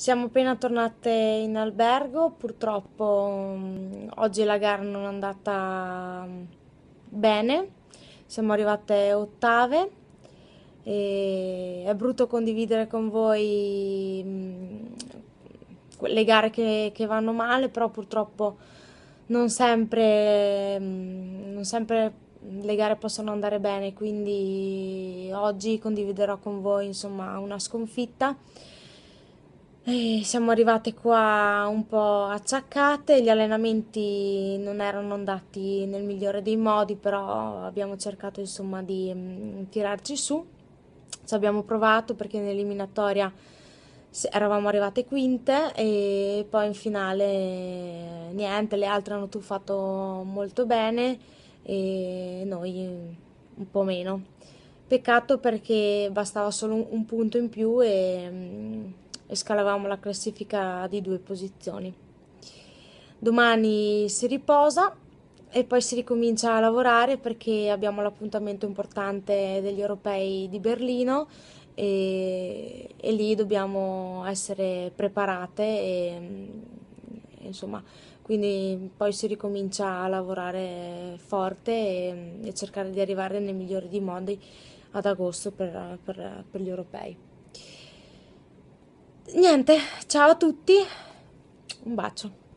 Siamo appena tornate in albergo, purtroppo mm, oggi la gara non è andata mm, bene, siamo arrivate ottave e è brutto condividere con voi mm, le gare che, che vanno male, però purtroppo non sempre, non sempre, le gare possono andare bene, quindi oggi condividerò con voi insomma, una sconfitta e siamo arrivate qua un po' acciaccate, gli allenamenti non erano andati nel migliore dei modi, però abbiamo cercato insomma di mh, mm, tirarci su. Ci abbiamo provato perché in eliminatoria eravamo arrivate quinte e poi in finale eh, niente, le altre hanno tuffato molto bene e noi un po' meno. Peccato perché bastava solo un, punto in più e mh, mm, e scalavamo la classifica di due posizioni. Domani si riposa e poi si ricomincia a lavorare perché abbiamo l'appuntamento importante degli europei di Berlino e, e lì dobbiamo essere preparate e, mm, insomma quindi poi si ricomincia a lavorare forte e, mm, e cercare di arrivare nel migliore dei modi ad agosto per, per, per gli europei niente, ciao a tutti, un bacio.